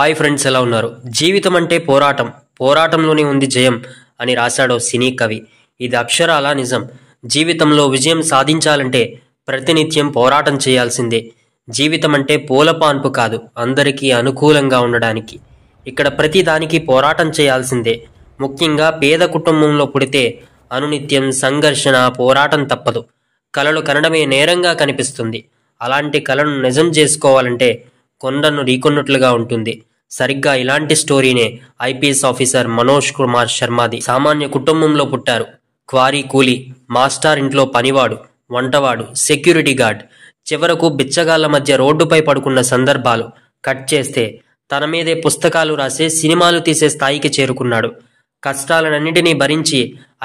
hi friends ఎలా ఉన్నారు జీవితం అంటే పోరాటం పోరాటంలోనే ఉంది జయం అని రాశాడు సినీ కవి ఇది అక్షరాల నిజం జీవితంలో విజయం సాధించాలంటే ప్రతినిత్యం పోరాటం చేయాల్సిందే జీవితం అంటే పూలపాన్పు కాదు అందరికీ అనుకూలంగా ఉండడానికి ఇక్కడ ప్రతిదానికి పోరాటం చేయాల్సిందే ముఖ్యంగా పేద కుటుంబంలో పుడితే అనునిత్యం సంఘర్షణ పోరాటం తప్పదు కళలు కనడమే నేరంగా కనిపిస్తుంది అలాంటి కళను నిజం చేసుకోవాలంటే కొండను రీకొన్నట్లుగా ఉంటుంది సరిగ్గా ఇలాంటి స్టోరీనే ఐపీఎస్ ఆఫీసర్ మనోజ్ కుమార్ శర్మది సామాన్య కుటుంబంలో పుట్టారు క్వారీ కూలి మాస్టార్ ఇంట్లో పనివాడు వంటవాడు సెక్యూరిటీ గార్డ్ చివరకు బిచ్చగాళ్ల మధ్య రోడ్డుపై పడుకున్న సందర్భాలు కట్ చేస్తే తన మీదే పుస్తకాలు రాసే సినిమాలు తీసే స్థాయికి చేరుకున్నాడు కష్టాలన్నింటినీ భరించి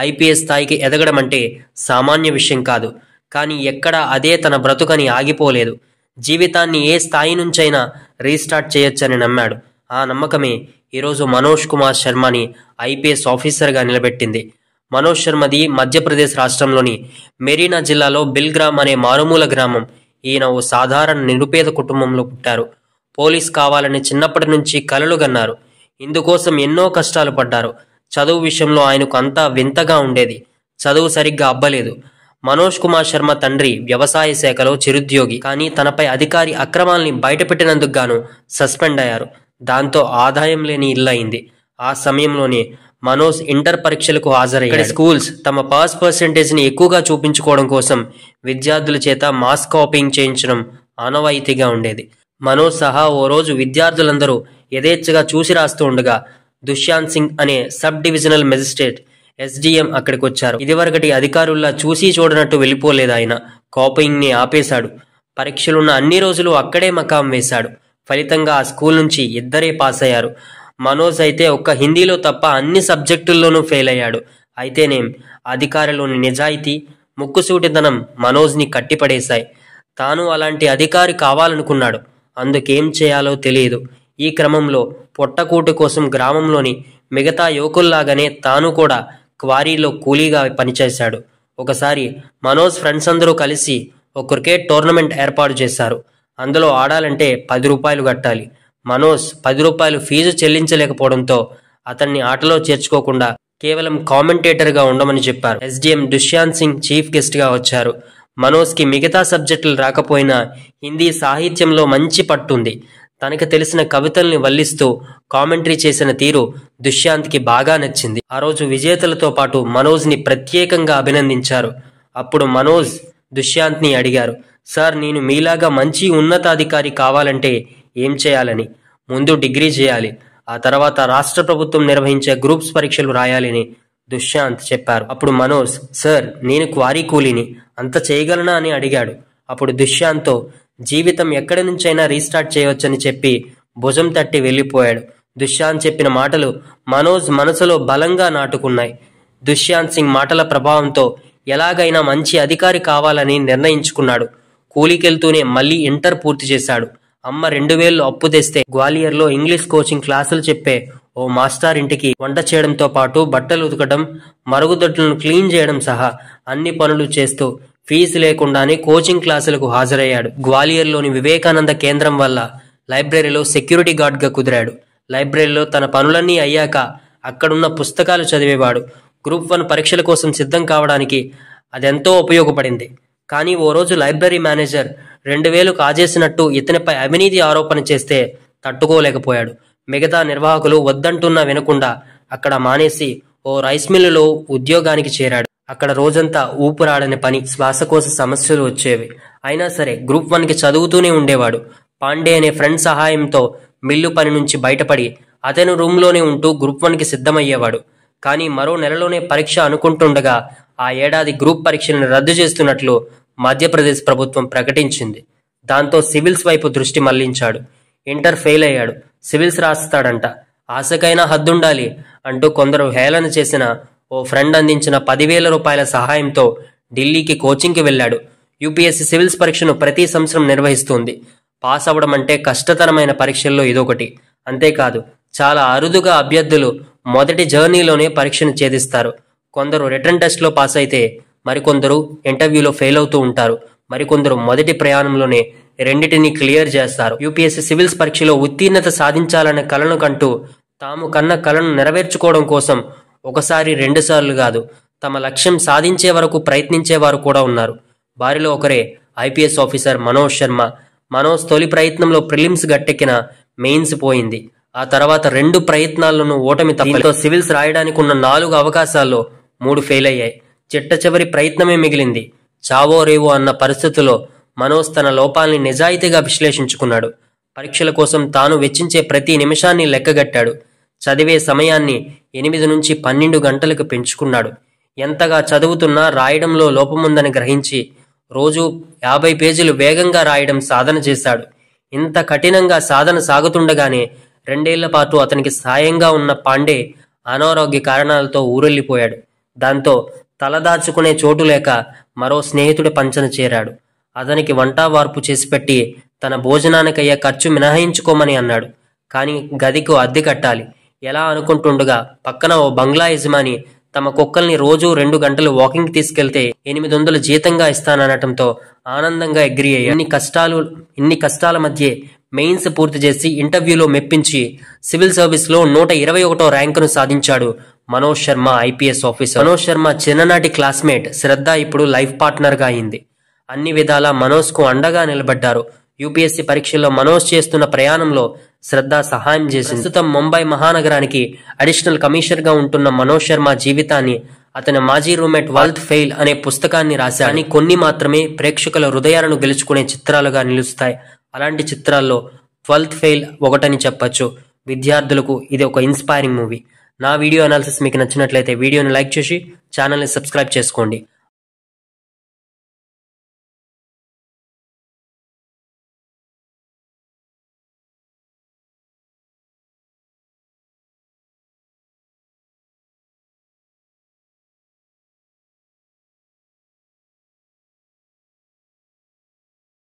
ఐపీఎస్ స్థాయికి ఎదగడమంటే సామాన్య విషయం కాదు కానీ ఎక్కడా అదే తన బ్రతుకని ఆగిపోలేదు జీవితాన్ని ఏ స్థాయి నుంచైనా రీస్టార్ట్ చేయొచ్చని నమ్మాడు ఆ నమ్మకమే ఈరోజు మనోజ్ కుమార్ శర్మని ఐపీఎస్ ఆఫీసర్గా నిలబెట్టింది మనోజ్ శర్మది మధ్యప్రదేశ్ రాష్ట్రంలోని మెరీనా జిల్లాలో బిల్గ్రామ్ అనే మారుమూల గ్రామం ఈయన ఓ సాధారణ నిరుపేద కుటుంబంలో పుట్టారు పోలీస్ కావాలని చిన్నప్పటి నుంచి కలలు గన్నారు ఇందుకోసం ఎన్నో కష్టాలు పడ్డారు చదువు విషయంలో ఆయనకు అంతా వింతగా ఉండేది చదువు సరిగ్గా అబ్బలేదు మనోజ్ కుమార్ శర్మ తండ్రి వ్యవసాయ శాఖలో చిరుద్యోగి కానీ తనపై అధికారి అక్రమాల్ని బయటపెట్టినందుకు గాను సస్పెండ్ అయ్యారు దాంతో ఆదాయం లేని ఇల్లు అయింది ఆ సమయంలోనే మనోజ్ ఇంటర్ పరీక్షలకు హాజరయ్యాడు స్కూల్స్ తమ పాస్ పర్సెంటేజ్ని ఎక్కువగా చూపించుకోవడం కోసం విద్యార్థుల చేత మాస్ కాపింగ్ చేయించడం ఆనవాయితీగా ఉండేది మనోజ్ సహా ఓ రోజు విద్యార్థులందరూ యథేచ్ఛగా చూసి రాస్తూ ఉండగా దుష్యాంత్ సింగ్ అనే సబ్ డివిజనల్ మెజిస్ట్రేట్ ఎస్డిఎం అక్కడికి వచ్చారు ఇదివరకటి అధికారుల్లా చూసి చూడనట్టు వెళ్ళిపోలేదు ఆయన కాపింగ్ని ఆపేశాడు పరీక్షలున్న అన్ని రోజులు అక్కడే మకాం వేశాడు ఫలితంగా ఆ స్కూల్ నుంచి ఇద్దరే పాస్ అయ్యారు మనోజ్ అయితే ఒక్క హిందీలో తప్ప అన్ని సబ్జెక్టుల్లోనూ ఫెయిల్ అయ్యాడు అయితేనేం అధికారిలోని నిజాయితీ ముక్కుసూటిదనం మనోజ్ని కట్టిపడేశాయి తాను అలాంటి అధికారి కావాలనుకున్నాడు అందుకేం చేయాలో తెలియదు ఈ క్రమంలో పొట్టకూటు కోసం గ్రామంలోని మిగతా యువకుల్లాగానే తాను కూడా క్వారీలో కూలీగా పనిచేశాడు ఒకసారి మనోజ్ ఫ్రెండ్స్ అందరూ కలిసి ఒక క్రికెట్ టోర్నమెంట్ ఏర్పాటు చేశారు అందులో ఆడాలంటే పది రూపాయలు కట్టాలి మనోజ్ పది రూపాయలు ఫీజు చెల్లించలేకపోవడంతో అతన్ని ఆటలో చేర్చుకోకుండా కేవలం కామెంటేటర్గా ఉండమని చెప్పారు ఎస్డిఎం దుష్యాంత్ సింగ్ చీఫ్ గెస్ట్గా వచ్చారు మనోజ్కి మిగతా సబ్జెక్టులు రాకపోయినా హిందీ సాహిత్యంలో మంచి పట్టుంది తనకు తెలిసిన కవితల్ని వల్లిస్తూ కామెంటరీ చేసిన తీరు దుష్యాంత్కి బాగా నచ్చింది ఆ రోజు విజేతలతో పాటు మనోజ్ని ప్రత్యేకంగా అభినందించారు అప్పుడు మనోజ్ దుష్యాంత్ని అడిగారు సార్ నేను మీలాగా మంచి ఉన్నతాధికారి కావాలంటే ఏం చేయాలని ముందు డిగ్రీ చేయాలి ఆ తర్వాత రాష్ట్ర ప్రభుత్వం నిర్వహించే గ్రూప్స్ పరీక్షలు రాయాలని దుష్యాంత్ చెప్పారు అప్పుడు మనోజ్ సార్ నేను క్వారీ కూలీని అంత చేయగలనా అని అడిగాడు అప్పుడు దుష్యాంత్తో జీవితం ఎక్కడి నుంచైనా రీస్టార్ట్ చేయవచ్చని చెప్పి భుజం తట్టి వెళ్ళిపోయాడు దుష్యాంత్ చెప్పిన మాటలు మనోజ్ మనసులో బలంగా నాటుకున్నాయి దుష్యాంత్ సింగ్ మాటల ప్రభావంతో ఎలాగైనా మంచి అధికారి కావాలని నిర్ణయించుకున్నాడు కూలికెళ్తూనే మళ్లీ ఇంటర్ పూర్తి చేశాడు అమ్మ రెండు వేలు అప్పు తెస్తే గ్వాలియర్లో ఇంగ్లీష్ కోచింగ్ క్లాసులు చెప్పే ఓ మాస్టర్ ఇంటికి వంట చేయడంతో పాటు బట్టలు ఉతకడం మరుగుదొడ్లను క్లీన్ చేయడం సహా అన్ని పనులు చేస్తూ ఫీజు లేకుండానే కోచింగ్ క్లాసులకు హాజరయ్యాడు గ్వాలియర్లోని వివేకానంద కేంద్రం వల్ల లైబ్రరీలో సెక్యూరిటీ గార్డ్గా కుదిరాడు లైబ్రరీలో తన పనులన్నీ అయ్యాక అక్కడున్న పుస్తకాలు చదివేవాడు గ్రూప్ వన్ పరీక్షల కోసం సిద్ధం కావడానికి అదెంతో ఉపయోగపడింది కానీ ఓ రోజు లైబ్రరీ మేనేజర్ రెండు వేలు కాజేసినట్టు ఇతనిపై అవినీతి ఆరోపణ చేస్తే తట్టుకోలేకపోయాడు మిగతా నిర్వాహకులు వద్దంటున్నా వినకుండా అక్కడ మానేసి ఓ రైస్ మిల్లులో ఉద్యోగానికి చేరాడు అక్కడ రోజంతా ఊపిరాడని పని శ్వాసకోశ సమస్యలు వచ్చేవి అయినా సరే గ్రూప్ వన్కి చదువుతూనే ఉండేవాడు పాండే అనే ఫ్రెండ్ సహాయంతో మిల్లు పని నుంచి బయటపడి అతను రూమ్లోనే ఉంటూ గ్రూప్ వన్కి సిద్ధమయ్యేవాడు కానీ మరో నెలలోనే పరీక్ష అనుకుంటుండగా ఆ ఏడాది గ్రూప్ పరీక్షలను రద్దు చేస్తున్నట్లు మధ్యప్రదేశ్ ప్రభుత్వం ప్రకటించింది దాంతో సివిల్స్ వైపు దృష్టి మళ్లించాడు ఇంటర్ ఫెయిల్ అయ్యాడు సివిల్స్ రాస్తాడంట ఆశకైనా హద్దుండాలి అంటూ కొందరు హేళన చేసిన ఓ ఫ్రెండ్ అందించిన పదివేల రూపాయల సహాయంతో ఢిల్లీకి కోచింగ్కి వెళ్ళాడు యూపీఎస్సీ సివిల్స్ పరీక్షను ప్రతి సంవత్సరం నిర్వహిస్తుంది పాస్ అవ్వడం అంటే కష్టతరమైన పరీక్షల్లో ఇదొకటి అంతేకాదు చాలా అరుదుగా అభ్యర్థులు మొదటి జర్నీలోనే పరీక్షను ఛేదిస్తారు కొందరు రిటర్న్ టెస్ట్లో పాస్ అయితే మరికొందరు ఇంటర్వ్యూలో ఫెయిల్ అవుతూ ఉంటారు మరికొందరు మొదటి ప్రయాణంలోనే రెండింటిని క్లియర్ చేస్తారు యూపీఎస్సీ సివిల్స్ పరీక్షలో ఉత్తీర్ణత సాధించాలనే కలను కంటూ తాము కన్న కలను నెరవేర్చుకోవడం కోసం ఒకసారి రెండుసార్లు కాదు తమ లక్ష్యం సాధించే వరకు ప్రయత్నించేవారు కూడా ఉన్నారు వారిలో ఒకరే ఐపీఎస్ ఆఫీసర్ మనోజ్ శర్మ మనోజ్ తొలి ప్రయత్నంలో ప్రిలిమ్స్ గట్టెక్కిన మెయిన్స్ పోయింది ఆ తర్వాత రెండు ప్రయత్నాలను ఓటమి తప్పతో సివిల్స్ రాయడానికి ఉన్న నాలుగు అవకాశాల్లో మూడు ఫెయిల్ అయ్యాయి చిట్ట చివరి ప్రయత్నమే మిగిలింది చావో రేవో అన్న పరిస్థితిలో మనోజ్ తన లోపాల్ని నిజాయితీగా విశ్లేషించుకున్నాడు పరీక్షల కోసం తాను వెచ్చించే ప్రతి నిమిషాన్ని లెక్కగట్టాడు చదివే సమయాన్ని ఎనిమిది నుంచి పన్నెండు గంటలకు పెంచుకున్నాడు ఎంతగా చదువుతున్నా రాయడంలో లోపముందని గ్రహించి రోజు యాభై పేజీలు వేగంగా రాయడం సాధన చేశాడు ఇంత కఠినంగా సాధన సాగుతుండగానే రెండేళ్ల పాటు అతనికి సాయంగా ఉన్న పాండే అనారోగ్య కారణాలతో ఊరెళ్ళిపోయాడు దాంతో తలదాచుకునే చోటు లేక మరో స్నేహితుడి పంచన చేరాడు అతనికి వంటా వార్పు చేసి పెట్టి తన భోజనానికయ్యే ఖర్చు మినహాయించుకోమని అన్నాడు కానీ గదికు అద్దె కట్టాలి ఎలా అనుకుంటుండగా పక్కన ఓ బంగ్లా యజమాని తమ కుక్కల్ని రోజూ రెండు గంటలు వాకింగ్ తీసుకెళ్తే ఎనిమిది వందలు జీతంగా ఇస్తాననటంతో ఆనందంగా ఎగ్రి అయ్యి ఇన్ని కష్టాలు ఇన్ని కష్టాల మధ్య మెయిన్స్ పూర్తి చేసి ఇంటర్వ్యూలో మెప్పించి సివిల్ సర్వీస్లో నూట ఇరవై ఒకటో ర్యాంకును సాధించాడు మనోజ్ శర్మ ఐపీఎస్ ఆఫీసర్ మనోజ్ శర్మ చిన్ననాటి క్లాస్మేట్ శ్రద్ధ ఇప్పుడు లైఫ్ పార్ట్నర్గా అయింది అన్ని విధాలా మనోజ్కు అండగా నిలబడ్డారు యూపీఎస్సీ పరీక్షల్లో మనోజ్ చేస్తున్న ప్రయాణంలో శ్రద్ధ సహాయం చేసింది ప్రస్తుతం ముంబై మహానగరానికి అడిషనల్ కమిషనర్గా ఉంటున్న మనోజ్ శర్మ జీవితాన్ని అతని మాజీ రూమేట్ వాల్త్ ఫెయిల్ అనే పుస్తకాన్ని రాశారు అని కొన్ని మాత్రమే ప్రేక్షకుల హృదయాలను గెలుచుకునే చిత్రాలుగా నిలుస్తాయి అలాంటి చిత్రాల్లో ట్వెల్త్ ఫెయిల్ ఒకటని చెప్పచ్చు విద్యార్థులకు ఇది ఒక ఇన్స్పైరింగ్ మూవీ నా వీడియో అనాలిసిస్ మీకు నచ్చినట్లయితే వీడియోని లైక్ చేసి ఛానల్ని సబ్స్క్రైబ్ చేసుకోండి